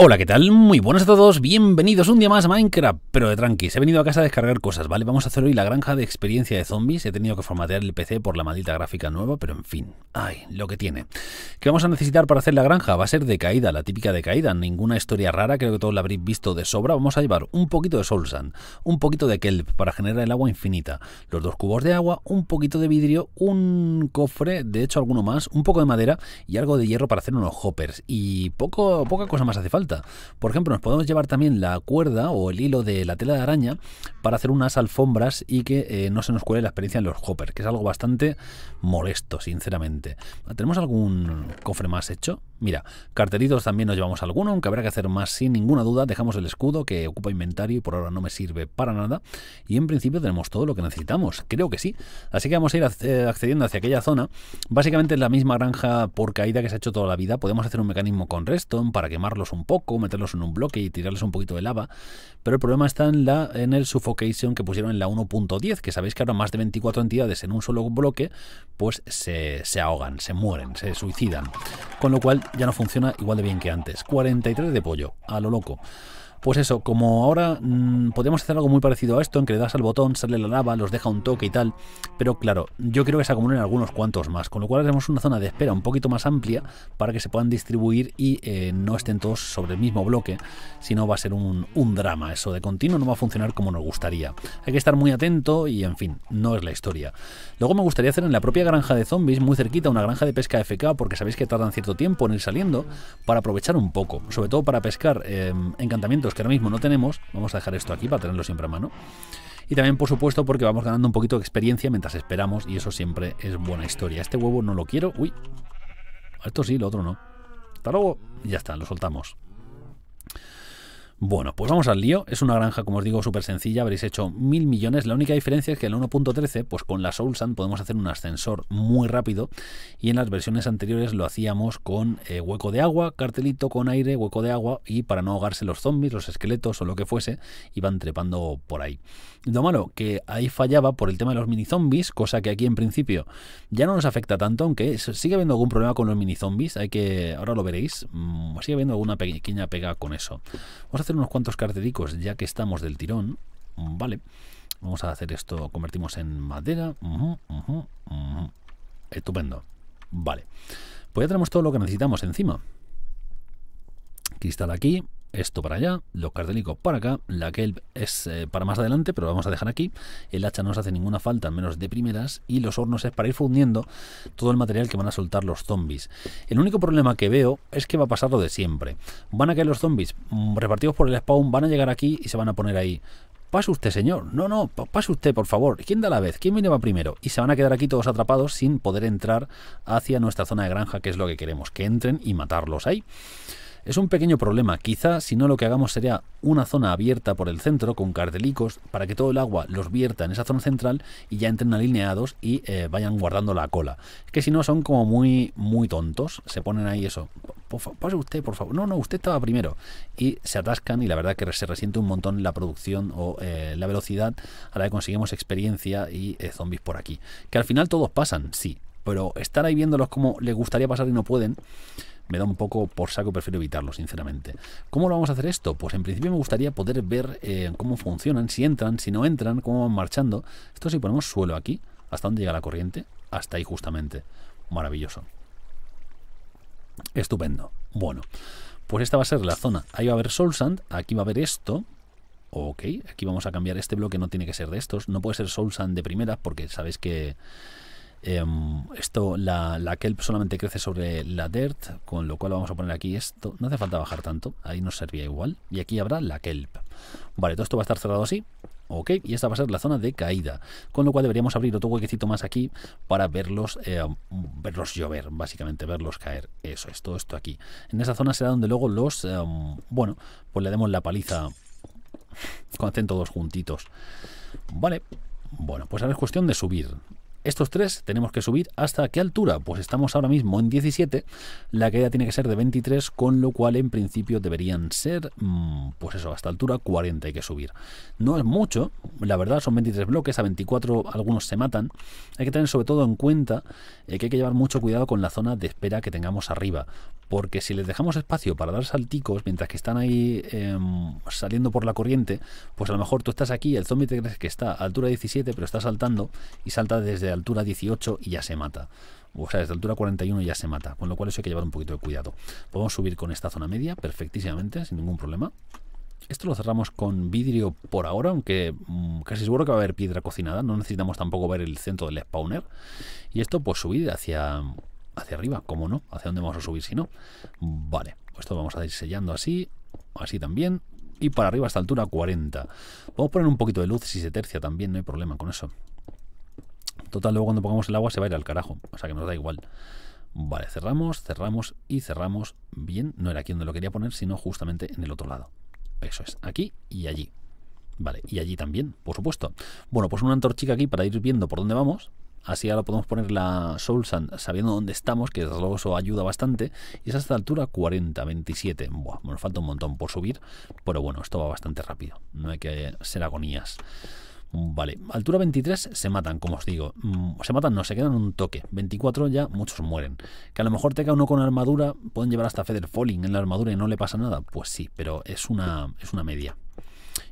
Hola, ¿qué tal? Muy buenas a todos, bienvenidos un día más a Minecraft, pero de tranquis, he venido a casa a descargar cosas, ¿vale? Vamos a hacer hoy la granja de experiencia de zombies, he tenido que formatear el PC por la maldita gráfica nueva, pero en fin, ay, lo que tiene. ¿Qué vamos a necesitar para hacer la granja? Va a ser de caída, la típica de caída, ninguna historia rara, creo que todos la habréis visto de sobra, vamos a llevar un poquito de soul sand, un poquito de kelp para generar el agua infinita, los dos cubos de agua, un poquito de vidrio, un cofre, de hecho alguno más, un poco de madera y algo de hierro para hacer unos hoppers, y poco, poca cosa más hace falta. Por ejemplo, nos podemos llevar también la cuerda o el hilo de la tela de araña para hacer unas alfombras y que eh, no se nos cuele la experiencia en los hoppers, que es algo bastante molesto, sinceramente. ¿Tenemos algún cofre más hecho? Mira, carteritos también nos llevamos alguno, aunque habrá que hacer más sin ninguna duda. Dejamos el escudo que ocupa inventario y por ahora no me sirve para nada. Y en principio tenemos todo lo que necesitamos, creo que sí. Así que vamos a ir eh, accediendo hacia aquella zona. Básicamente es la misma granja por caída que se ha hecho toda la vida. Podemos hacer un mecanismo con redstone para quemarlos un poco o meterlos en un bloque y tirarles un poquito de lava, pero el problema está en, la, en el suffocation que pusieron en la 1.10, que sabéis que ahora más de 24 entidades en un solo bloque, pues se, se ahogan, se mueren, se suicidan, con lo cual ya no funciona igual de bien que antes. 43 de pollo, a lo loco. Pues eso, como ahora mm, podemos hacer algo muy parecido a esto, en que le das al botón, sale la lava, los deja un toque y tal, pero claro, yo creo que se acumulen algunos cuantos más, con lo cual haremos una zona de espera un poquito más amplia para que se puedan distribuir y eh, no estén todos sobre el mismo bloque, si no va a ser un, drama, eso de continuo no va a funcionar como nos gustaría. Hay que estar muy atento y en fin, no es la historia. Luego me gustaría hacer en la propia granja de zombies, muy cerquita, una granja de pesca FK, porque sabéis que tardan cierto tiempo en ir saliendo, para aprovechar un poco, sobre todo para pescar em, encantamientos que ahora mismo no tenemos, vamos a dejar esto aquí para tenerlo siempre a mano. Y también, por supuesto, porque vamos ganando un poquito de experiencia mientras esperamos y eso siempre es buena historia. Este huevo no lo quiero. Uy. Esto sí, lo otro no. Hasta luego. ya está, lo soltamos. Bueno, pues vamos al lío. Es una granja, como os digo, súper sencilla. Habréis hecho mil millones. La única diferencia es que en la 1.13, pues con la Soul podemos hacer un ascensor muy rápido. Y en las versiones anteriores lo hacíamos con eh, hueco de agua, cartelito con aire, hueco de agua. Y para no ahogarse los zombies, los esqueletos o lo que fuese, iban trepando por ahí. Lo malo, que ahí fallaba por el tema de los mini zombies, cosa que aquí en principio ya no nos afecta tanto, aunque sigue habiendo algún problema con los mini zombies, hay que, ahora lo veréis, mm, sigue habiendo alguna pequeña pega con eso. Vamos a hacer unos cuantos cardedicos ya que estamos del tirón, mm, vale. Vamos a hacer esto, convertimos en madera, estupendo, vale. Pues ya tenemos todo lo que necesitamos encima. Cristal aquí, esto para allá, los cardélicos para acá, la kelp es eh, para más adelante, pero vamos a dejar aquí, el hacha no nos hace ninguna falta, al menos de primeras, y los hornos es para ir fundiendo todo el material que van a soltar los zombies. El único problema que veo es que va a pasar lo de siempre. Van a caer los zombies mm, repartidos por el spawn, van a llegar aquí y se van a poner ahí. Pase usted, señor. No, no, pase usted, por favor. ¿Quién da la vez? ¿Quién viene va primero? Y se van a quedar aquí todos atrapados sin poder entrar hacia nuestra zona de granja, que es lo que queremos, que entren y matarlos ahí. Es un pequeño problema, quizá si no lo que hagamos sería una zona abierta por el centro con cartelicos para que todo el agua los vierta en esa zona central y ya entren alineados y eh, vayan guardando la cola. Es que si no son como muy, muy tontos, se ponen ahí eso, pase usted, por favor, no, no, usted estaba primero y se atascan y la verdad que se resiente un montón la producción o eh, la velocidad a la que conseguimos experiencia y eh, zombies por aquí. Que al final todos pasan, sí, pero estar ahí viéndolos como les gustaría pasar y no pueden, me da un poco por saco, prefiero evitarlo, sinceramente. ¿Cómo lo vamos a hacer esto? Pues en principio me gustaría poder ver eh, cómo funcionan, si entran, si no entran, cómo van marchando. Esto si ponemos suelo aquí, ¿hasta dónde llega la corriente? Hasta ahí justamente. Maravilloso. Estupendo. Bueno, pues esta va a ser la zona. Ahí va a haber Soul Sand, aquí va a haber esto, ok, aquí vamos a cambiar este bloque, no tiene que ser de estos, no puede ser Soul Sand de primera porque sabéis que Em, esto, la, la, kelp solamente crece sobre la dirt, con lo cual vamos a poner aquí esto. No hace falta bajar tanto, ahí nos servía igual. Y aquí habrá la kelp. Vale, todo esto va a estar cerrado así. Ok, y esta va a ser la zona de caída, con lo cual deberíamos abrir otro huequecito más aquí para verlos, em, verlos llover, básicamente, verlos caer. Eso es, todo esto aquí. En esa zona será donde luego los, em, bueno, pues le demos la paliza cuando estén todos juntitos. Vale, bueno, pues ahora es cuestión de subir. Estos tres tenemos que subir hasta qué altura? Pues estamos ahora mismo en 17, la caída tiene que ser de 23, con lo cual en principio deberían ser, mm, pues eso, hasta altura 40 hay que subir. No es mucho, la verdad son 23 bloques, a 24 algunos se matan. Hay que tener sobre todo en cuenta eh, que hay que llevar mucho cuidado con la zona de espera que tengamos arriba porque si les dejamos espacio para dar salticos mientras que están ahí em, saliendo por la corriente, pues a lo mejor tú estás aquí, el zombie te crees que está a altura 17, pero está saltando y salta desde altura 18 y ya se mata. O sea, desde altura 41 ya se mata, con lo cual eso hay que llevar un poquito de cuidado. Podemos subir con esta zona media perfectísimamente, sin ningún problema. Esto lo cerramos con vidrio por ahora, aunque mm, casi seguro que va a haber piedra cocinada. No necesitamos tampoco ver el centro del spawner. Y esto, pues subir hacia hacia arriba, ¿cómo no? ¿Hacia dónde vamos a subir si no? Vale, pues esto vamos a ir sellando así, así también, y para arriba hasta altura 40. Vamos a poner un poquito de luz si se tercia también, no hay problema con eso. Total, luego cuando pongamos el agua se va a ir al carajo, o sea que nos da igual. Vale, cerramos, cerramos y cerramos bien. No era aquí donde lo quería poner, sino justamente en el otro lado. Eso es, aquí y allí. Vale, y allí también, por supuesto. Bueno, pues una antorchica aquí para ir viendo por dónde vamos. Así ahora podemos poner la Soul sabiendo dónde estamos, que desde luego eso ayuda bastante. Y es hasta la altura 40, 27. Buah, nos falta un montón por subir, pero bueno, esto va bastante rápido. No hay que ser agonías. Vale, altura 23 se matan, como os digo. Mm, se matan, no, se quedan un toque. 24 ya muchos mueren. Que a lo mejor te cae uno con armadura, pueden llevar hasta Feather Falling en la armadura y no le pasa nada. Pues sí, pero es una, es una media.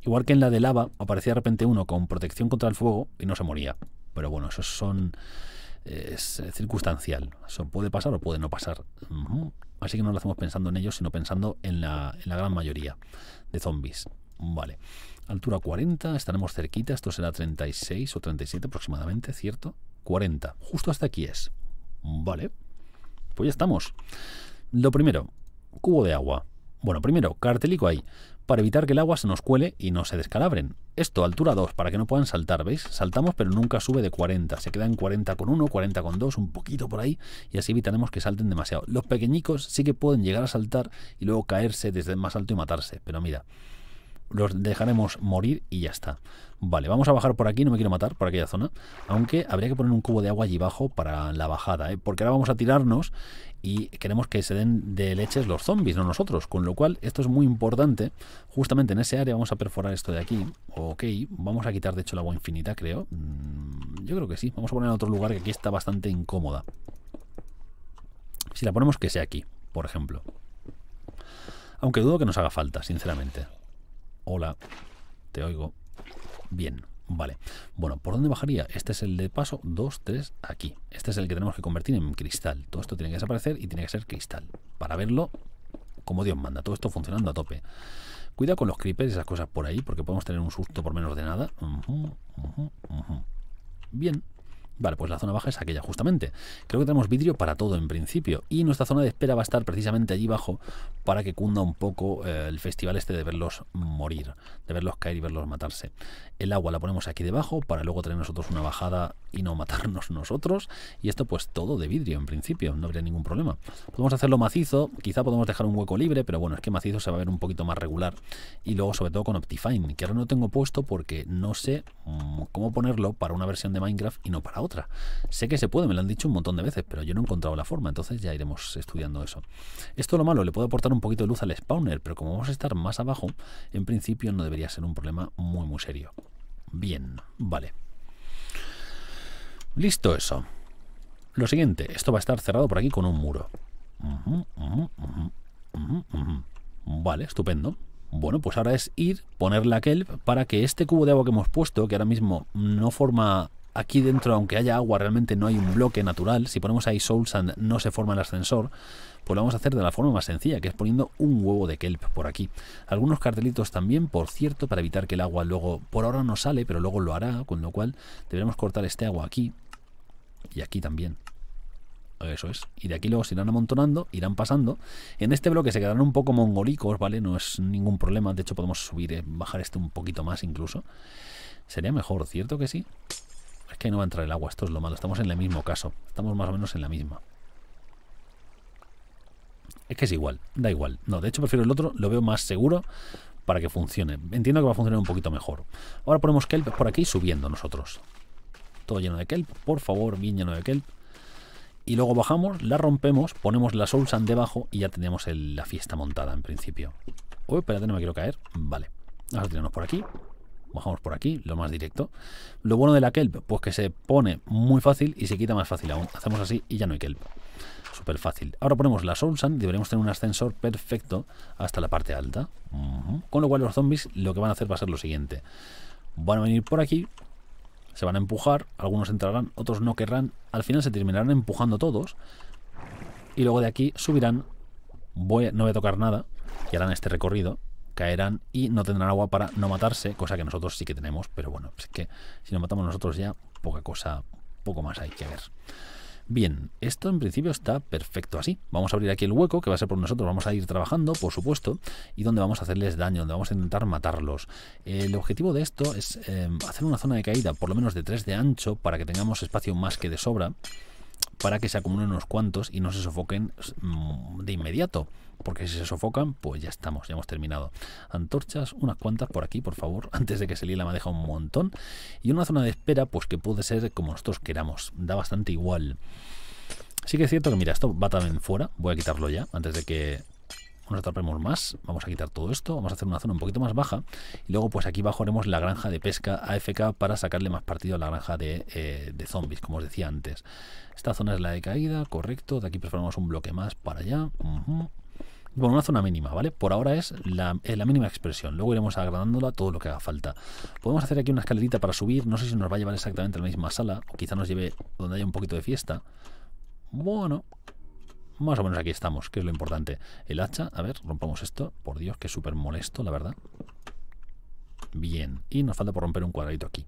Igual que en la de lava, aparecía de repente uno con protección contra el fuego y no se moría. Pero bueno, eso son es eh, circunstancial. Eso puede pasar o puede no pasar. Así que no lo hacemos pensando en ellos, sino pensando en la, en la gran mayoría de zombies. Vale. Altura 40, estaremos cerquita. Esto será 36 o 37 aproximadamente, ¿cierto? 40. Justo hasta aquí es. Vale. Pues ya estamos. Lo primero, cubo de agua. Bueno, primero, cartelico ahí, para evitar que el agua se nos cuele y no se descalabren. Esto, altura 2, para que no puedan saltar, ¿veis? Saltamos pero nunca sube de 40, se queda en con 2 un poquito por ahí, y así evitaremos que salten demasiado. Los pequeñicos sí que pueden llegar a saltar y luego caerse desde más alto y matarse, pero mira los dejaremos morir y ya está. Vale, vamos a bajar por aquí, no me quiero matar, por aquella zona. Aunque habría que poner un cubo de agua allí abajo para la bajada, ¿eh? porque ahora vamos a tirarnos y queremos que se den de leches los zombies, no nosotros. Con lo cual, esto es muy importante. Justamente en ese área vamos a perforar esto de aquí. Ok, vamos a quitar de hecho el agua infinita, creo. Mm, yo creo que sí. Vamos a poner en otro lugar que aquí está bastante incómoda. Si la ponemos que sea aquí, por ejemplo. Aunque dudo que nos haga falta, sinceramente. Hola, te oigo. Bien, vale. Bueno, ¿por dónde bajaría? Este es el de paso 2, 3, aquí. Este es el que tenemos que convertir en cristal. Todo esto tiene que desaparecer y tiene que ser cristal. Para verlo, como Dios manda, todo esto funcionando a tope. Cuidado con los creepers y esas cosas por ahí, porque podemos tener un susto por menos de nada. Bien, Vale, pues la zona baja es aquella justamente. Creo que tenemos vidrio para todo en principio. Y nuestra zona de espera va a estar precisamente allí abajo para que cunda un poco eh, el festival este de verlos morir, de verlos caer y verlos matarse. El agua la ponemos aquí debajo para luego tener nosotros una bajada y no matarnos nosotros. Y esto pues todo de vidrio en principio, no habría ningún problema. Podemos hacerlo macizo, quizá podemos dejar un hueco libre, pero bueno, es que macizo se va a ver un poquito más regular. Y luego sobre todo con Optifine, que ahora no tengo puesto porque no sé mm, cómo ponerlo para una versión de Minecraft y no para otra otra. Sé que se puede, me lo han dicho un montón de veces, pero yo no he encontrado la forma, entonces ya iremos estudiando eso. Esto lo malo, le puedo aportar un poquito de luz al spawner, pero como vamos a estar más abajo, en principio no debería ser un problema muy muy serio. Bien, vale. Listo eso. Lo siguiente, esto va a estar cerrado por aquí con un muro. vale, estupendo. Bueno, pues ahora es ir, poner la kelp para que este cubo de agua que hemos puesto, que ahora mismo no forma aquí dentro, aunque haya agua, realmente no hay un bloque natural. Si ponemos ahí Soul Sand no se forma el ascensor. Pues lo vamos a hacer de la forma más sencilla, que es poniendo un huevo de kelp por aquí. Algunos cartelitos también, por cierto, para evitar que el agua luego, por ahora no sale, pero luego lo hará, con lo cual deberemos cortar este agua aquí y aquí también. Eso es. Y de aquí luego se irán amontonando, irán pasando. En este bloque se quedarán un poco mongolicos, ¿vale? No es ningún problema. De hecho, podemos subir, eh, bajar este un poquito más incluso. Sería mejor, ¿cierto que sí? Es que no va a entrar el agua, esto es lo malo. Estamos en el mismo caso. Estamos más o menos en la misma. Es que es igual, da igual. No, de hecho prefiero el otro, lo veo más seguro para que funcione. Entiendo que va a funcionar un poquito mejor. Ahora ponemos kelp por aquí subiendo nosotros. Todo lleno de kelp, por favor, bien lleno de kelp. Y luego bajamos, la rompemos, ponemos la soul sand debajo y ya tenemos la fiesta montada en principio. Uy, espérate, no me quiero caer. Vale. Vamos a tirarnos por aquí bajamos por aquí, lo más directo. Lo bueno de la kelp, pues que se pone muy fácil y se quita más fácil aún. Hacemos así y ya no hay kelp. Súper fácil. Ahora ponemos la Soul Sand y deberíamos tener un ascensor perfecto hasta la parte alta. Con lo cual los zombies lo que van a hacer va a ser lo siguiente. Van a venir por aquí, se van a empujar, algunos entrarán, otros no querrán. Al final se terminarán empujando todos. Y luego de aquí subirán. Voy, no voy a tocar nada y harán este recorrido caerán y no tendrán agua para no matarse, cosa que nosotros sí que tenemos, pero bueno, pues es que si nos matamos nosotros ya, poca cosa, poco más hay que ver. Bien, esto en principio está perfecto así. Vamos a abrir aquí el hueco que va a ser por nosotros. Vamos a ir trabajando, por supuesto, y donde vamos a hacerles daño, donde vamos a intentar matarlos. El objetivo de esto es em, hacer una zona de caída, por lo menos de 3 de ancho, para que tengamos espacio más que de sobra, para que se acumulen unos cuantos y no se sofoquen mm, de inmediato porque si se sofocan, pues ya estamos, ya hemos terminado. Antorchas, unas cuantas por aquí, por favor, antes de que se me la madeja un montón. Y una zona de espera, pues que puede ser como nosotros queramos, da bastante igual. Sí que es cierto que, mira, esto va también fuera, voy a quitarlo ya, antes de que nos atrapemos más, vamos a quitar todo esto, vamos a hacer una zona un poquito más baja y luego pues aquí bajaremos la granja de pesca AFK para sacarle más partido a la granja eh, de, zombies, como os decía antes. Esta zona es la de caída, correcto, de aquí preparamos un bloque más para allá. Bueno, una zona mínima, ¿vale? Por ahora es la, eh, mínima expresión. Luego iremos agrandándola todo lo que haga falta. Podemos hacer aquí una escalerita para subir. No sé si nos va a llevar exactamente a la misma sala. O quizá nos lleve donde haya un poquito de fiesta. Bueno, más o menos aquí estamos, que es lo importante. El hacha, a ver, rompamos esto. Por Dios, que súper molesto, la verdad. Bien. Y nos falta por romper un cuadradito aquí.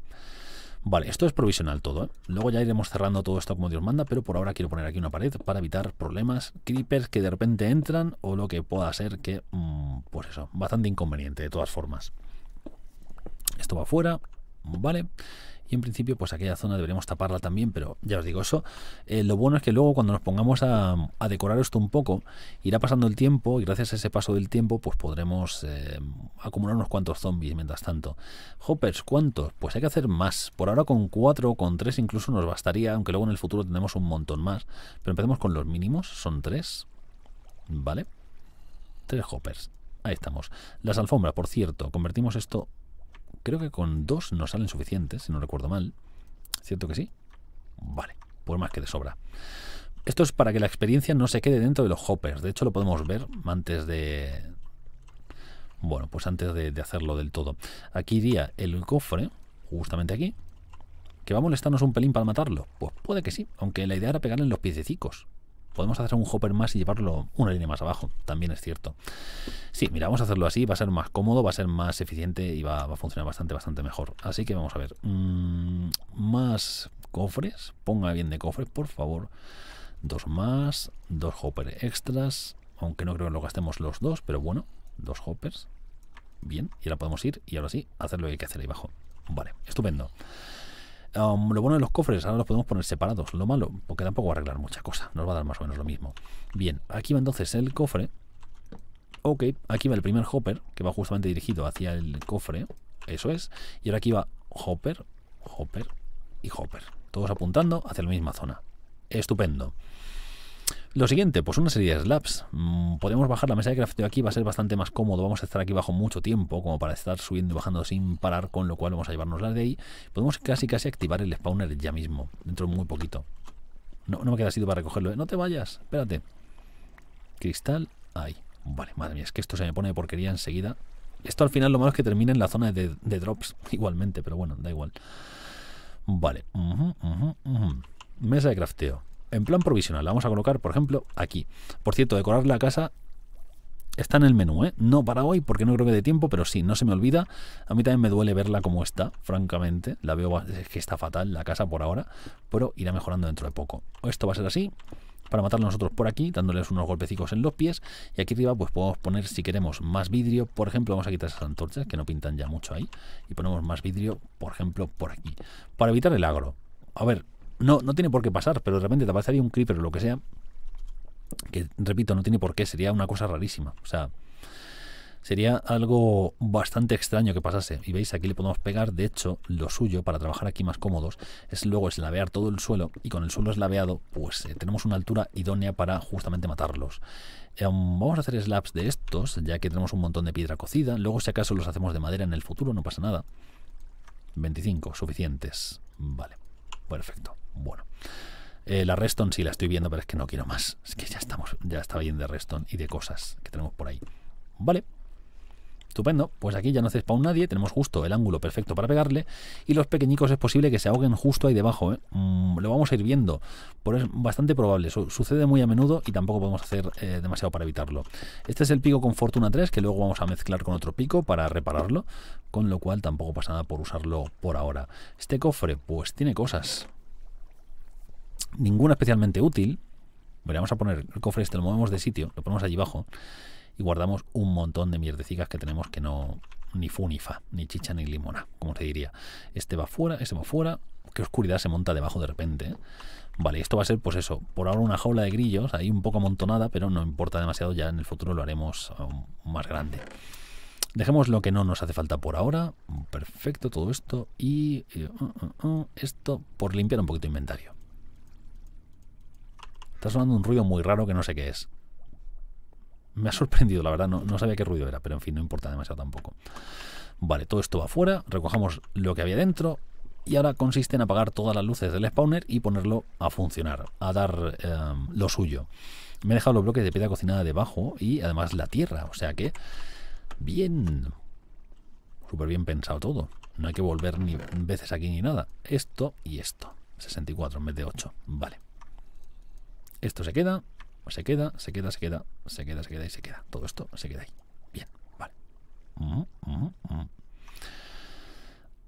Vale, esto es provisional todo. ¿eh? Luego ya iremos cerrando todo esto como Dios manda, pero por ahora quiero poner aquí una pared para evitar problemas, creepers que de repente entran o lo que pueda ser que, mm, pues eso, bastante inconveniente de todas formas. Esto va afuera, ¿vale? y en principio pues aquella zona deberíamos taparla también, pero ya os digo eso. Eh, lo bueno es que luego cuando nos pongamos a, decorar esto un poco, irá pasando el tiempo y gracias a ese paso del tiempo pues podremos eh, acumular unos cuantos zombies mientras tanto. Hoppers, ¿cuántos? Pues hay que hacer más. Por ahora con o con tres incluso nos bastaría, aunque luego en el futuro tendremos un montón más. Pero empecemos con los mínimos, son tres, ¿Vale? Tres hoppers. Ahí estamos. Las alfombras, por cierto, convertimos esto Creo que con dos nos salen suficientes, si no recuerdo mal. ¿Cierto que sí? Vale, pues más que de sobra. Esto es para que la experiencia no se quede dentro de los hoppers. De hecho, lo podemos ver antes de... Bueno, pues antes de, hacerlo del todo. Aquí iría el cofre, justamente aquí. ¿Que va a molestarnos un pelín para matarlo? Pues puede que sí, aunque la idea era pegarle en los piececicos podemos hacer un hopper más y llevarlo una línea más abajo, también es cierto. Sí, mira, vamos a hacerlo así, va a ser más cómodo, va a ser más eficiente y va, a funcionar bastante, bastante mejor. Así que vamos a ver, mm, más cofres, ponga bien de cofres, por favor. Dos más, dos hoppers extras, aunque no creo que lo gastemos los dos, pero bueno, dos hoppers. Bien, y ahora podemos ir y ahora sí, hacer lo que hay que hacer ahí abajo. Vale, estupendo lo bueno de los cofres, ahora los podemos poner separados. Lo malo, porque tampoco va arreglar mucha cosa. Nos va a dar más o menos lo mismo. Bien, aquí va entonces el cofre. Ok, aquí va el primer hopper, que va justamente dirigido hacia el cofre. Eso es. Y ahora aquí va hopper, hopper y hopper. Todos apuntando hacia la misma zona. Estupendo. Lo siguiente, pues una serie de slabs. Mm, Podemos bajar la mesa de crafteo aquí, va a ser bastante más cómodo. Vamos a estar aquí bajo mucho tiempo, como para estar subiendo y bajando sin parar, con lo cual vamos a llevarnos la de ahí. Podemos casi casi activar el spawner ya mismo, dentro de muy poquito. No, no me queda sitio para recogerlo. ¿eh? No te vayas, espérate. Cristal, ahí. Vale, madre mía, es que esto se me pone de porquería enseguida. Esto al final lo malo es que termine en la zona de, drops igualmente, pero bueno, da igual. Vale. Mesa de crafteo en plan provisional. La vamos a colocar, por ejemplo, aquí. Por cierto, decorar la casa está en el menú, ¿eh? No para hoy porque no creo que dé tiempo, pero sí, no se me olvida. A mí también me duele verla como está, francamente. La veo que está fatal la casa por ahora, pero irá mejorando dentro de poco. Esto va a ser así para matar nosotros por aquí, dándoles unos golpecitos en los pies. Y aquí arriba pues podemos poner, si queremos, más vidrio. Por ejemplo, vamos a quitar esas antorchas que no pintan ya mucho ahí. Y ponemos más vidrio, por ejemplo, por aquí. Para evitar el agro. A ver, no, no tiene por qué pasar, pero de repente te aparecería un creeper o lo que sea, que repito, no tiene por qué, sería una cosa rarísima. O sea, sería algo bastante extraño que pasase. Y veis, aquí le podemos pegar, de hecho, lo suyo para trabajar aquí más cómodos es luego eslavear todo el suelo y con el suelo eslaveado, pues eh, tenemos una altura idónea para justamente matarlos. Eh, vamos a hacer slabs de estos, ya que tenemos un montón de piedra cocida. Luego, si acaso, los hacemos de madera en el futuro, no pasa nada. 25, suficientes. Vale. Perfecto. Bueno. Eh, la Reston sí la estoy viendo, pero es que no quiero más. Es que ya estamos, ya estaba bien de Reston y de cosas que tenemos por ahí. Vale. Estupendo, pues aquí ya no hace spawn nadie, tenemos justo el ángulo perfecto para pegarle y los pequeñicos es posible que se ahoguen justo ahí debajo. ¿eh? Mm, lo vamos a ir viendo, pero es bastante probable, sucede muy a menudo y tampoco podemos hacer eh, demasiado para evitarlo. Este es el pico con Fortuna 3 que luego vamos a mezclar con otro pico para repararlo, con lo cual tampoco pasa nada por usarlo por ahora. Este cofre pues tiene cosas, ninguna especialmente útil, vamos a poner el cofre este, lo movemos de sitio, lo ponemos allí abajo y guardamos un montón de mierdecicas que tenemos que no ni funifa, ni chicha ni limona, como se diría. Este va fuera, este va fuera. Qué oscuridad se monta debajo de repente. Vale, esto va a ser, pues eso, por ahora una jaula de grillos, ahí un poco amontonada, pero no importa demasiado, ya en el futuro lo haremos más grande. Dejemos lo que no nos hace falta por ahora. Perfecto todo esto. Y eh, uh, uh, uh, esto por limpiar un poquito de inventario. Está sonando un ruido muy raro que no sé qué es me ha sorprendido, la verdad, no, sabía qué ruido era, pero en fin, no importa demasiado tampoco. Vale, todo esto va afuera, recojamos lo que había dentro y ahora consiste en apagar todas las luces del spawner y ponerlo a funcionar, a dar em, lo suyo. Me he dejado los bloques de piedra cocinada debajo y además la tierra, o sea que bien, súper bien pensado todo. No hay que volver ni veces aquí ni nada. Esto y esto. 64 en vez de 8. Vale. Esto se queda pues se queda, se queda, se queda, se queda, se queda y se queda. Todo esto se queda ahí. Bien, vale. Mm, mm, mm.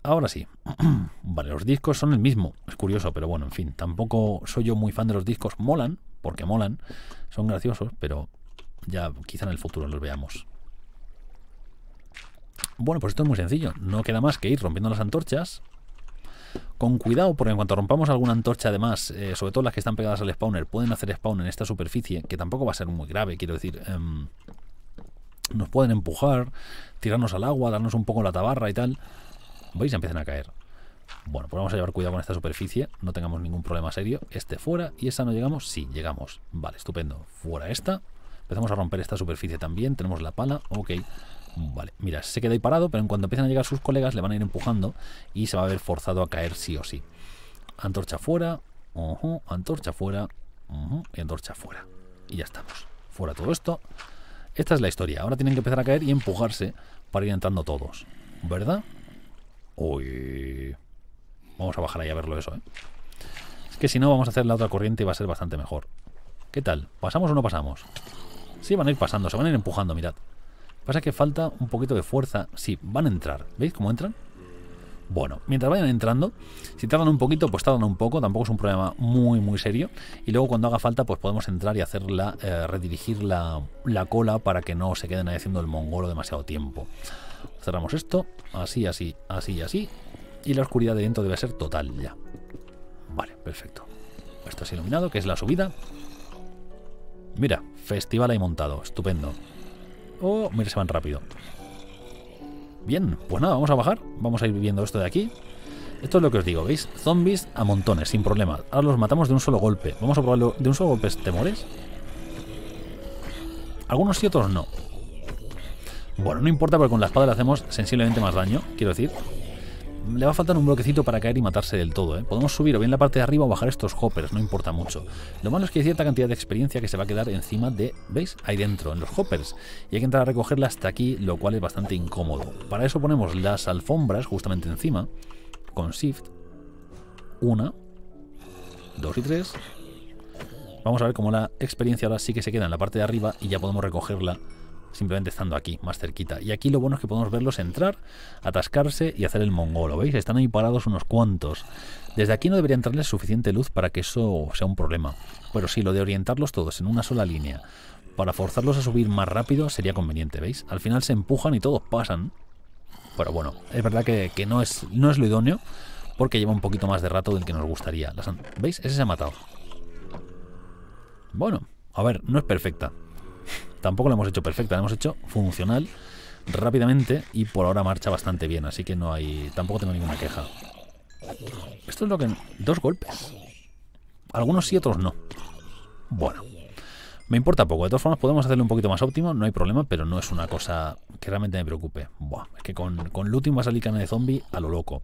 Ahora sí. vale, los discos son el mismo. Es curioso, pero bueno, en fin. Tampoco soy yo muy fan de los discos. Molan, porque molan. Son graciosos, pero ya quizá en el futuro los veamos. Bueno, pues esto es muy sencillo. No queda más que ir rompiendo las antorchas con cuidado, porque en cuanto rompamos alguna antorcha, además, eh, sobre todo las que están pegadas al spawner, pueden hacer spawn en esta superficie, que tampoco va a ser muy grave, quiero decir. Em, nos pueden empujar, tirarnos al agua, darnos un poco la tabarra y tal. ¿Veis? Empiezan a caer. Bueno, pues vamos a llevar cuidado con esta superficie, no tengamos ningún problema serio. Este fuera y esa no llegamos. Sí, llegamos. Vale, estupendo. Fuera esta. Empezamos a romper esta superficie también. Tenemos la pala. Ok. Vale, mira, se queda ahí parado, pero en cuanto empiezan a llegar sus colegas le van a ir empujando y se va a ver forzado a caer sí o sí. Antorcha fuera, antorcha fuera, y antorcha fuera. Y ya estamos. Fuera todo esto. Esta es la historia. Ahora tienen que empezar a caer y empujarse para ir entrando todos. ¿Verdad? Uy. Vamos a bajar ahí a verlo eso, ¿eh? Es que si no, vamos a hacer la otra corriente y va a ser bastante mejor. ¿Qué tal? ¿Pasamos o no pasamos? Sí, van a ir pasando, se van a ir empujando, mirad. Pasa que falta un poquito de fuerza. Sí, van a entrar. ¿Veis cómo entran? Bueno, mientras vayan entrando, si tardan un poquito, pues tardan un poco, tampoco es un problema muy, muy serio. Y luego cuando haga falta, pues podemos entrar y hacerla, eh, redirigir la, cola para que no se queden ahí haciendo el mongolo demasiado tiempo. Cerramos esto, así, así, así y así. Y la oscuridad de dentro debe ser total ya. Vale, perfecto. Esto es iluminado, que es la subida. Mira, festival ahí montado, estupendo. Oh, mira, se van rápido. Bien, pues nada, vamos a bajar. Vamos a ir viviendo esto de aquí. Esto es lo que os digo, ¿veis? Zombies a montones, sin problema. Ahora los matamos de un solo golpe. Vamos a probarlo de un solo golpe. temores Algunos sí, otros no. Bueno, no importa porque con la espada le hacemos sensiblemente más daño, quiero decir le va a faltar un bloquecito para caer y matarse del todo. ¿eh? Podemos subir o bien la parte de arriba o bajar estos hoppers, no importa mucho. Lo malo es que hay cierta cantidad de experiencia que se va a quedar encima de, ¿veis? Ahí dentro, en los hoppers. Y hay que entrar a recogerla hasta aquí, lo cual es bastante incómodo. Para eso ponemos las alfombras justamente encima, con Shift. Una, dos y tres. Vamos a ver cómo la experiencia ahora sí que se queda en la parte de arriba y ya podemos recogerla simplemente estando aquí, más cerquita. Y aquí lo bueno es que podemos verlos entrar, atascarse y hacer el mongolo, ¿veis? Están ahí parados unos cuantos. Desde aquí no debería entrarles suficiente luz para que eso sea un problema. Pero sí, lo de orientarlos todos en una sola línea para forzarlos a subir más rápido sería conveniente, ¿veis? Al final se empujan y todos pasan. Pero bueno, es verdad que, no, es, no es lo idóneo porque lleva un poquito más de rato del que nos gustaría. ¿Veis? Ese se ha matado. Bueno, a ver, no es perfecta tampoco lo hemos hecho perfecta, la hemos hecho funcional rápidamente y por ahora marcha bastante bien, así que no hay, tampoco tengo ninguna queja. Esto es lo que... Dos golpes. Algunos sí, otros no. Bueno. Me importa poco. De todas formas, podemos hacerlo un poquito más óptimo, no hay problema, pero no es una cosa que realmente me preocupe. Buah, es que con, con último va a salir cana de zombie a lo loco.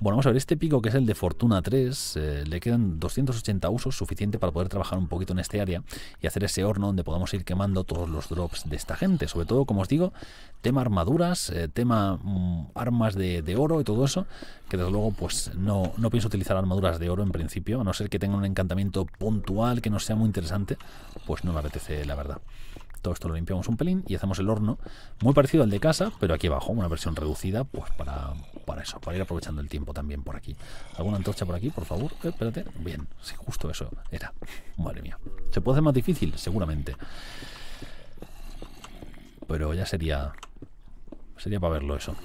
Bueno, vamos a ver, este pico que es el de Fortuna 3, eh, le quedan 280 usos, suficiente para poder trabajar un poquito en este área y hacer ese horno donde podamos ir quemando todos los drops de esta gente. Sobre todo, como os digo, tema armaduras, eh, tema mm, armas de, oro y todo eso, que desde luego pues no, no pienso utilizar armaduras de oro en principio, a no ser que tenga un encantamiento puntual que no sea muy interesante, pues no me apetece la verdad. Todo esto lo limpiamos un pelín y hacemos el horno muy parecido al de casa, pero aquí abajo, una versión reducida, pues para, para eso, para ir aprovechando el tiempo también por aquí. ¿Alguna antorcha por aquí, por favor? Eh, espérate. Bien, si justo eso era. Madre mía. ¿Se puede hacer más difícil? Seguramente. Pero ya sería... Sería para verlo eso.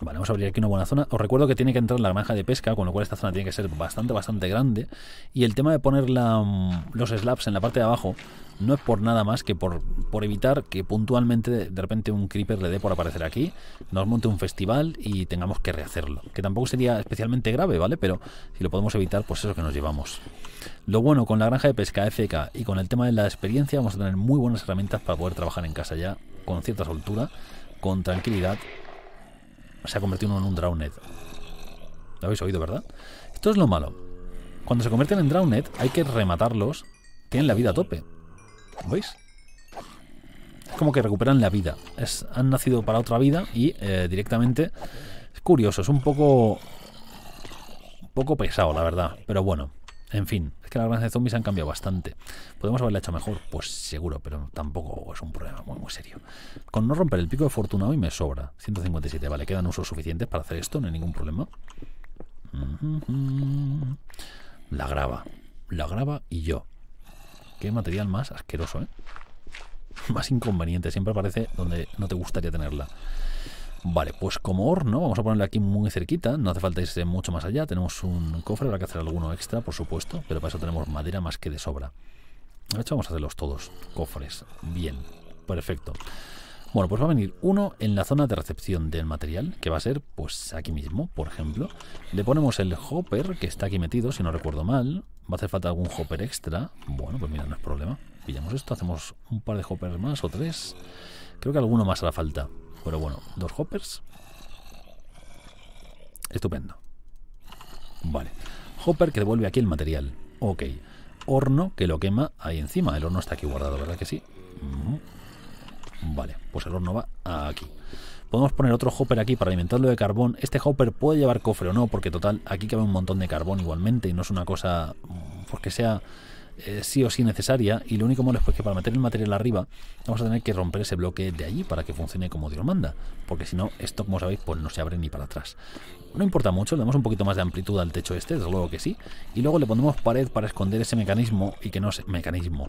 Vale, vamos a abrir aquí una buena zona. Os recuerdo que tiene que entrar la granja de pesca, con lo cual esta zona tiene que ser bastante, bastante grande. Y el tema de poner mm, los slabs en la parte de abajo no es por nada más que por, por evitar que puntualmente de repente un creeper le dé por aparecer aquí, nos monte un festival y tengamos que rehacerlo. Que tampoco sería especialmente grave, ¿vale? Pero si lo podemos evitar, pues eso que nos llevamos. Lo bueno, con la granja de pesca FK e y con el tema de la experiencia, vamos a tener muy buenas herramientas para poder trabajar en casa ya con cierta soltura, con tranquilidad se ha convertido en un Drownet. Lo habéis oído, ¿verdad? Esto es lo malo. Cuando se convierten en Drownet hay que rematarlos. Tienen la vida a tope. ¿Veis? Es como que recuperan la vida. Es, han nacido para otra vida y eh, directamente... Es curioso, es un poco... Un poco pesado, la verdad. Pero bueno, en fin que las grandes de zombies han cambiado bastante. ¿Podemos haberla hecho mejor? Pues seguro, pero tampoco es un problema muy, muy serio. Con no romper el pico de fortuna hoy me sobra. 157, vale, quedan usos suficientes para hacer esto, no hay ningún problema. La graba. La graba y yo. Qué material más asqueroso, ¿eh? Más inconveniente. Siempre aparece donde no te gustaría tenerla. Vale, pues como horno, vamos a ponerle aquí muy cerquita, no hace falta irse mucho más allá. Tenemos un cofre, habrá que hacer alguno extra, por supuesto, pero para eso tenemos madera más que de sobra. De hecho, vamos a hacerlos todos, cofres. Bien, perfecto. Bueno, pues va a venir uno en la zona de recepción del material, que va a ser, pues, aquí mismo, por ejemplo. Le ponemos el hopper, que está aquí metido, si no recuerdo mal. Va a hacer falta algún hopper extra. Bueno, pues mira, no es problema. Pillamos esto, hacemos un par de hoppers más o tres. Creo que alguno más hará falta. Pero bueno, dos hoppers. Estupendo. Vale. Hopper que devuelve aquí el material. Ok. Horno que lo quema ahí encima. El horno está aquí guardado, ¿verdad que sí? Vale, pues el horno va aquí. Podemos poner otro hopper aquí para alimentarlo de carbón. Este hopper puede llevar cofre o no, porque total, aquí cabe un montón de carbón igualmente y no es una cosa porque pues, sea eh, sí o sí necesaria y lo único malo es pues, que para meter el material arriba vamos a tener que romper ese bloque de allí para que funcione como Dios manda, porque si no, esto como sabéis pues no se abre ni para atrás. No importa mucho, le damos un poquito más de amplitud al techo este, desde luego que sí, y luego le pondremos pared para esconder ese mecanismo y que no se... mecanismo,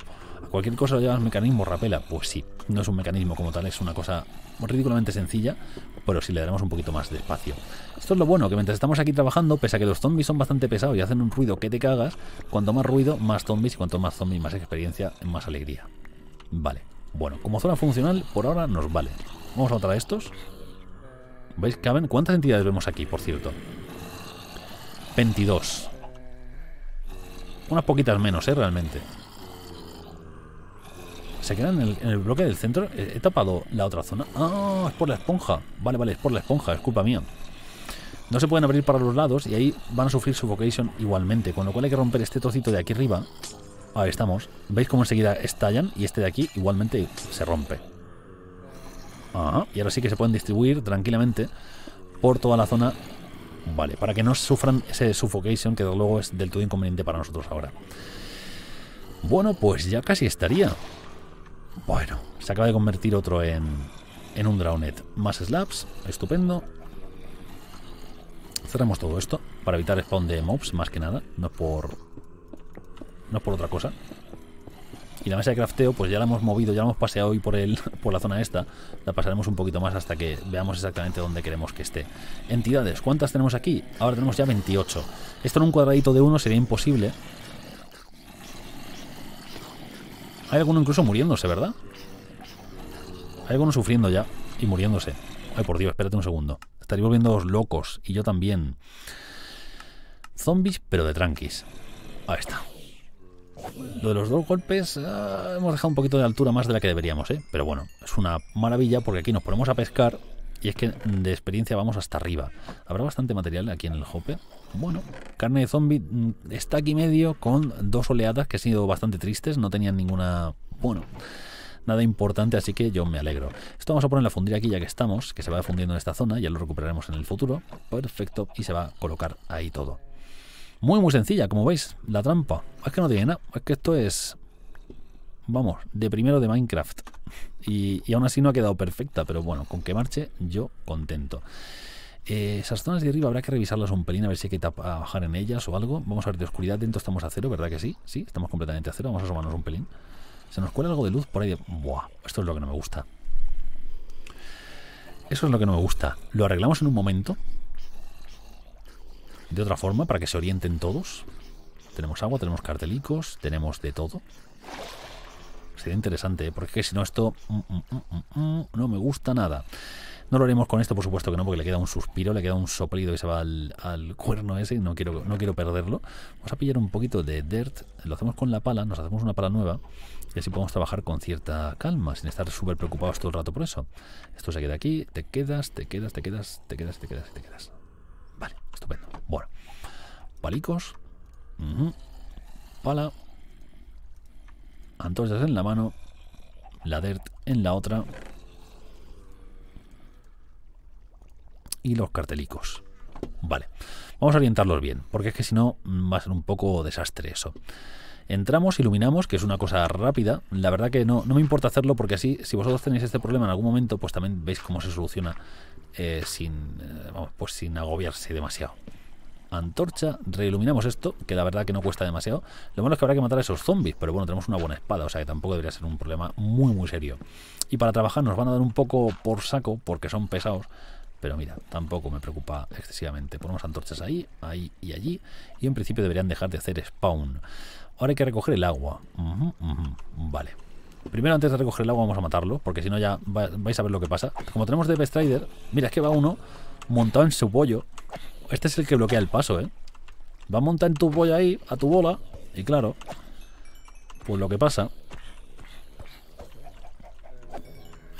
cualquier cosa lo llamas mecanismo rapela. Pues sí, no es un mecanismo como tal, es una cosa ridículamente sencilla, pero sí le daremos un poquito más de espacio. Esto es lo bueno, que mientras estamos aquí trabajando, pese a que los zombies son bastante pesados y hacen un ruido que te cagas, cuanto más ruido, más zombies, y cuanto más zombies, más experiencia, más alegría. Vale. Bueno, como zona funcional, por ahora nos vale. Vamos a otra de estos. ¿Veis? ¿Caben? ¿Cuántas entidades vemos aquí, por cierto? 22. Unas poquitas menos, ¿eh? Realmente. Se quedan en el, bloque del centro. He tapado la otra zona. Ah, es por la esponja. Vale, vale, es por la esponja. Es culpa mía. No se pueden abrir para los lados y ahí van a sufrir suffocation igualmente. Con lo cual hay que romper este trocito de aquí arriba. Ahí estamos. ¿Veis cómo enseguida estallan? Y este de aquí igualmente se rompe. Ah, y ahora sí que se pueden distribuir tranquilamente por toda la zona. Vale, para que no sufran ese suffocation que luego es del todo inconveniente para nosotros ahora. Bueno, pues ya casi estaría. Bueno, se acaba de convertir otro en, en un Drawnet, Más slabs, estupendo. Cerramos todo esto para evitar spawn de mobs, más que nada. No es por, no por otra cosa. Y la mesa de crafteo, pues ya la hemos movido, ya la hemos paseado hoy por, el, por la zona esta. La pasaremos un poquito más hasta que veamos exactamente dónde queremos que esté. Entidades, ¿cuántas tenemos aquí? Ahora tenemos ya 28. Esto en un cuadradito de uno sería imposible, hay alguno incluso muriéndose, ¿verdad? Hay alguno sufriendo ya y muriéndose. Ay, por Dios, espérate un segundo. Estaréis volviendo locos. Y yo también. Zombies, pero de tranquis. Ahí está. Lo de los dos golpes ah, hemos dejado un poquito de altura más de la que deberíamos, ¿eh? Pero bueno, es una maravilla porque aquí nos ponemos a pescar y es que de experiencia vamos hasta arriba. Habrá bastante material aquí en el hopper. Bueno, carne de zombie mm, está aquí medio con dos oleadas que han sido bastante tristes. No tenían ninguna... Bueno, nada importante, así que yo me alegro. Esto vamos a poner la fundir aquí ya que estamos, que se va fundiendo en esta zona. Ya lo recuperaremos en el futuro. Perfecto. Y se va a colocar ahí todo. Muy, muy sencilla, como veis. La trampa. Es que no tiene nada. Es que esto es... Vamos, de primero de Minecraft. Y, aún así no ha quedado perfecta, pero bueno, con que marche, yo contento. Eh, esas zonas de arriba habrá que revisarlas un pelín, a ver si hay que bajar en ellas o algo. Vamos a ver, de oscuridad dentro estamos a cero, ¿verdad que sí? Sí, estamos completamente a cero. Vamos a asomarnos un pelín. Se nos cuela algo de luz por ahí. De... Buah, esto es lo que no me gusta. Eso es lo que no me gusta. Lo arreglamos en un momento. De otra forma, para que se orienten todos. Tenemos agua, tenemos cartelicos, tenemos de todo. Sería interesante, ¿eh? porque si no esto mm, mm, mm, no me gusta nada. No lo haremos con esto, por supuesto que no, porque le queda un suspiro, le queda un soplido y se va al, cuerno ese y no quiero, no quiero perderlo. Vamos a pillar un poquito de dirt, lo hacemos con la pala, nos hacemos una pala nueva y así podemos trabajar con cierta calma, sin estar súper preocupados todo el rato por eso. Esto se queda aquí, te quedas, te quedas, te quedas, te quedas, te quedas, te quedas. Vale, estupendo. Bueno, palicos, pala, Antorchas en la mano. La Dirt en la otra. Y los cartelicos. Vale. Vamos a orientarlos bien, porque es que si no mm, va a ser un poco desastre eso. Entramos, iluminamos, que es una cosa rápida. La verdad que no, me importa hacerlo porque así, si vosotros tenéis este problema en algún momento, pues también veis cómo se soluciona eh, sin, eh, pues sin agobiarse demasiado antorcha, reiluminamos esto, que la verdad que no cuesta demasiado. Lo malo es que habrá que matar a esos zombies, pero bueno, tenemos una buena espada, o sea que tampoco debería ser un problema muy, muy serio. Y para trabajar nos van a dar un poco por saco, porque son pesados, pero mira, tampoco me preocupa excesivamente. Ponemos antorchas ahí, ahí y allí, y en principio deberían dejar de hacer spawn. Ahora hay que recoger el agua. Vale. Primero, antes de recoger el agua, vamos a matarlo, porque si no ya vais a ver lo que pasa. Como tenemos de Strider, mira, es que va uno montado en su pollo, este es el que bloquea el paso, ¿eh? Va a montar en tu polla ahí, a tu bola, y claro, pues lo que pasa...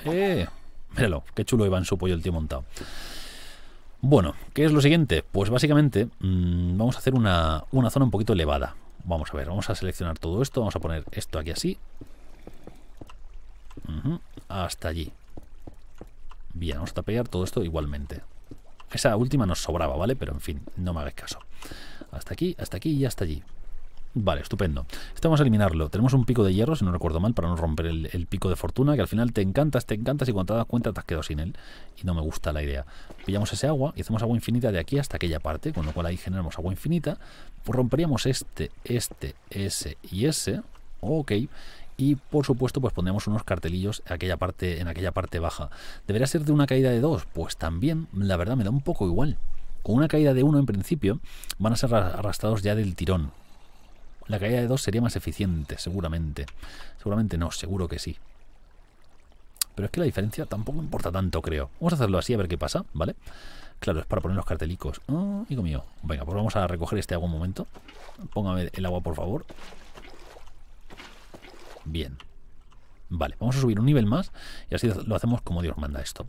¡Eh! Míralo, qué chulo iba en su pollo el tío montado. Bueno, ¿qué es lo siguiente? Pues básicamente mm, vamos a hacer una, zona un poquito elevada. Vamos a ver, vamos a seleccionar todo esto, vamos a poner esto aquí así. hasta allí. Bien, vamos a tapear todo esto igualmente. Esa última nos sobraba, ¿vale? Pero en fin, no me hagáis caso. Hasta aquí, hasta aquí y hasta allí. Vale, estupendo. estamos a eliminarlo. Tenemos un pico de hierro, si no recuerdo mal, para no romper el, pico de fortuna, que al final te encantas, te encantas y cuando te das cuenta te has quedado sin él. Y no me gusta la idea. Pillamos ese agua y hacemos agua infinita de aquí hasta aquella parte, con lo cual ahí generamos agua infinita. Pues romperíamos este, este, ese y ese. Ok y por supuesto pues pondremos unos cartelillos en aquella parte, en aquella parte baja. ¿Debería ser de una caída de dos? Pues también, la verdad me da un poco igual. Con una caída de uno en principio van a ser arrastrados ya del tirón. La caída de dos sería más eficiente, seguramente. Seguramente no, seguro que sí. Pero es que la diferencia tampoco importa tanto, creo. Vamos a hacerlo así a ver qué pasa, ¿vale? Claro, es para poner los cartelicos. Oh, hijo mío. Venga, pues vamos a recoger este agua un momento. Póngame el agua, por favor. Bien. Vale, vamos a subir un nivel más y así lo hacemos como Dios manda esto.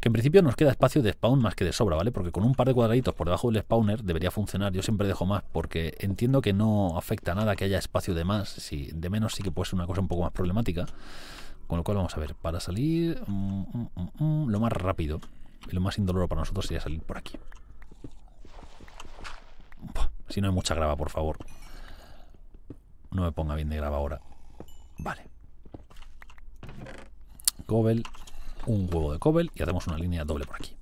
Que en principio nos queda espacio de spawn más que de sobra, ¿vale? Porque con un par de cuadraditos por debajo del spawner debería funcionar. Yo siempre dejo más porque entiendo que no afecta nada que haya espacio de más. Si de menos sí que puede ser una cosa un poco más problemática. Con lo cual vamos a ver, para salir mm, mm, mm, lo más rápido y lo más indoloro para nosotros sería salir por aquí. si no hay mucha grava, por favor. No me ponga bien de grava ahora. Vale. Cobel, un huevo de cobel y hacemos una línea doble por aquí.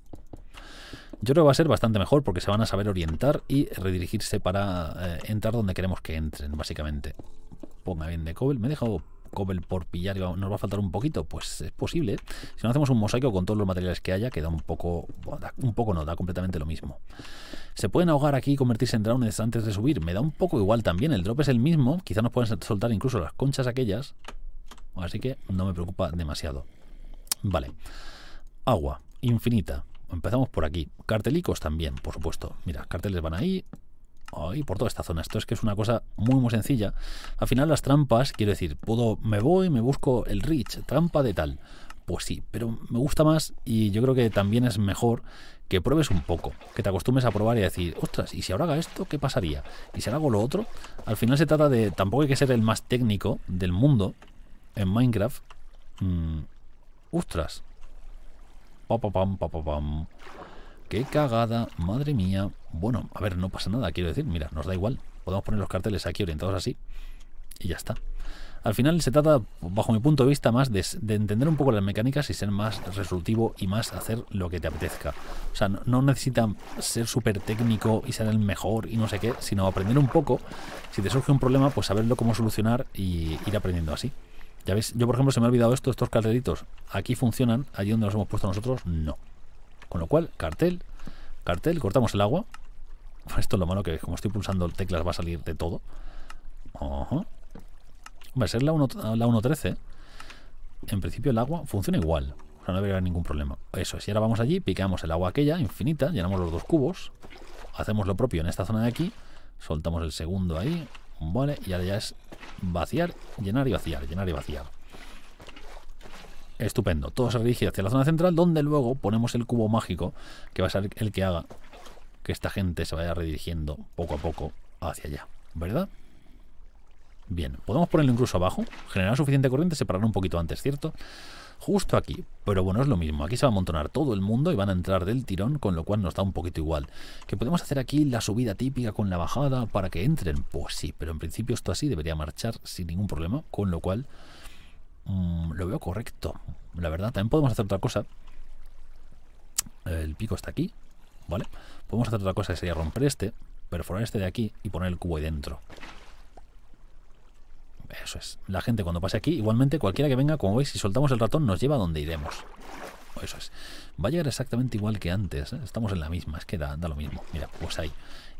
Yo creo que va a ser bastante mejor porque se van a saber orientar y redirigirse para eh, entrar donde queremos que entren, básicamente. Ponga bien de cobel. Me he dejado Cobel por pillar, nos va a faltar un poquito, pues es posible. Si no hacemos un mosaico con todos los materiales que haya, queda un poco, un poco no, da completamente lo mismo. Se pueden ahogar aquí y convertirse en drones antes de subir, me da un poco igual también, el drop es el mismo, quizás nos pueden soltar incluso las conchas aquellas, así que no me preocupa demasiado. Vale, agua, infinita. Empezamos por aquí. Cartelicos también, por supuesto. Mira, carteles van ahí, y por toda esta zona. Esto es que es una cosa muy muy sencilla. Al final las trampas, quiero decir, puedo, me voy, me busco el reach, trampa de tal. Pues sí, pero me gusta más y yo creo que también es mejor que pruebes un poco, que te acostumbres a probar y a decir, ostras, ¿y si ahora haga esto, qué pasaría? ¿Y si ahora hago lo otro? Al final se trata de, tampoco hay que ser el más técnico del mundo en Minecraft. Mm, ostras. Pa, pa, Qué cagada, madre mía. Bueno, a ver, no pasa nada, quiero decir, mira, nos da igual. Podemos poner los carteles aquí orientados así y ya está. Al final se trata, bajo mi punto de vista, más de, entender un poco las mecánicas y ser más resolutivo y más hacer lo que te apetezca. O sea, no, necesitan necesita ser súper técnico y ser el mejor y no sé qué, sino aprender un poco. Si te surge un problema, pues saberlo cómo solucionar y ir aprendiendo así. Ya ves, yo por ejemplo se me ha olvidado esto, estos cartelitos aquí funcionan, allí donde los hemos puesto nosotros, no. Con lo cual, cartel, cartel, cortamos el agua. Esto es lo malo que como estoy pulsando teclas va a salir de todo. Ojo. Va a ser la 1.13. La en principio el agua funciona igual. O sea, no debería haber ningún problema. Eso es. Y ahora vamos allí, picamos el agua aquella, infinita, llenamos los dos cubos. Hacemos lo propio en esta zona de aquí. Soltamos el segundo ahí. Vale, y ahora ya es vaciar, llenar y vaciar, llenar y vaciar. Estupendo. Todo se dirige hacia la zona central, donde luego ponemos el cubo mágico, que va a ser el que haga que esta gente se vaya redirigiendo poco a poco hacia allá, ¿verdad? Bien, podemos ponerlo incluso abajo, generar suficiente corriente, separar un poquito antes, ¿cierto? Justo aquí, pero bueno, es lo mismo, aquí se va a amontonar todo el mundo y van a entrar del tirón, con lo cual nos da un poquito igual. ¿Que podemos hacer aquí la subida típica con la bajada para que entren? Pues sí, pero en principio esto así debería marchar sin ningún problema, con lo cual Mm, lo veo correcto. La verdad, también podemos hacer otra cosa. El pico está aquí, ¿vale? Podemos hacer otra cosa, que sería romper este, perforar este de aquí y poner el cubo ahí dentro. Eso es. La gente cuando pase aquí, igualmente cualquiera que venga, como veis, si soltamos el ratón nos lleva a donde iremos. Eso es. Va a llegar exactamente igual que antes. ¿eh? Estamos en la misma, es que da, lo mismo. Mira, pues ahí.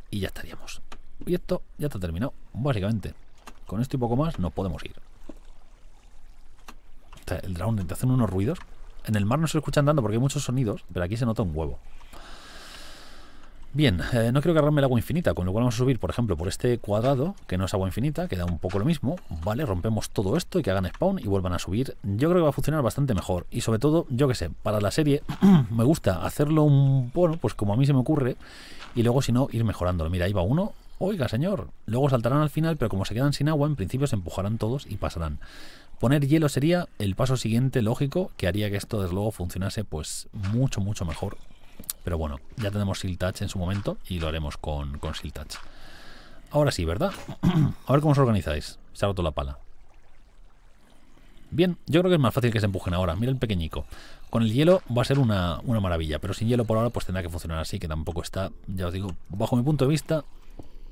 Y ya estaríamos. Y esto ya está terminado, básicamente. Con esto y poco más nos podemos ir el drone, te hacen unos ruidos. En el mar no se escuchan tanto porque hay muchos sonidos, pero aquí se nota un huevo. Bien, eh, no quiero cargarme el agua infinita, con lo cual vamos a subir, por ejemplo, por este cuadrado, que no es agua infinita, queda un poco lo mismo, ¿vale? Rompemos todo esto y que hagan spawn y vuelvan a subir. Yo creo que va a funcionar bastante mejor. Y sobre todo, yo que sé, para la serie me gusta hacerlo un... bueno, pues como a mí se me ocurre, y luego si no, ir mejorándolo. Mira, ahí va uno. Oiga, señor. Luego saltarán al final, pero como se quedan sin agua, en principio se empujarán todos y pasarán. Poner hielo sería el paso siguiente lógico que haría que esto desde luego funcionase pues mucho mucho mejor. Pero bueno, ya tenemos Siltouch en su momento y lo haremos con, con Siltouch. Ahora sí, ¿verdad? A ver cómo os organizáis. Se ha roto la pala. Bien, yo creo que es más fácil que se empujen ahora. Mira el pequeñico. Con el hielo va a ser una, una, maravilla, pero sin hielo por ahora pues tendrá que funcionar así, que tampoco está, ya os digo, bajo mi punto de vista,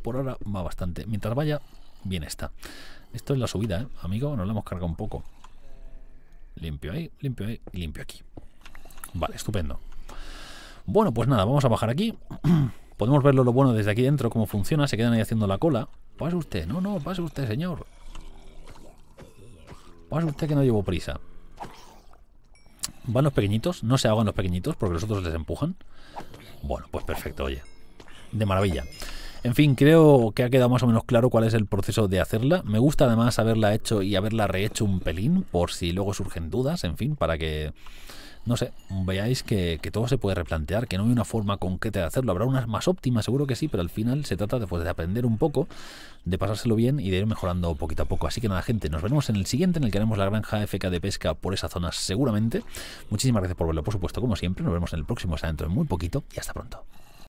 por ahora va bastante. Mientras vaya, bien está. Esto es la subida, ¿eh? Amigo, nos la hemos cargado un poco. Limpio ahí, limpio ahí y limpio aquí. Vale, estupendo. Bueno, pues nada, vamos a bajar aquí. Podemos verlo lo bueno desde aquí dentro, cómo funciona. Se quedan ahí haciendo la cola. Pase usted, no, no, pase usted, señor. Pase usted que no llevo prisa. Van los pequeñitos, no se ahogan los pequeñitos porque los otros les empujan. Bueno, pues perfecto, oye. De maravilla. En fin, creo que ha quedado más o menos claro cuál es el proceso de hacerla. Me gusta además haberla hecho y haberla rehecho un pelín, por si luego surgen dudas, en fin, para que no sé, veáis que, todo se puede replantear, que no hay una forma concreta de hacerlo. Habrá unas más óptimas, seguro que sí, pero al final se trata de, pues, de aprender un poco, de pasárselo bien y de ir mejorando poquito a poco. Así que nada, gente, nos veremos en el siguiente, en el que haremos la granja FK de pesca por esa zona seguramente. Muchísimas gracias por verlo, por supuesto, como siempre. Nos vemos en el próximo, o dentro de muy poquito y hasta pronto.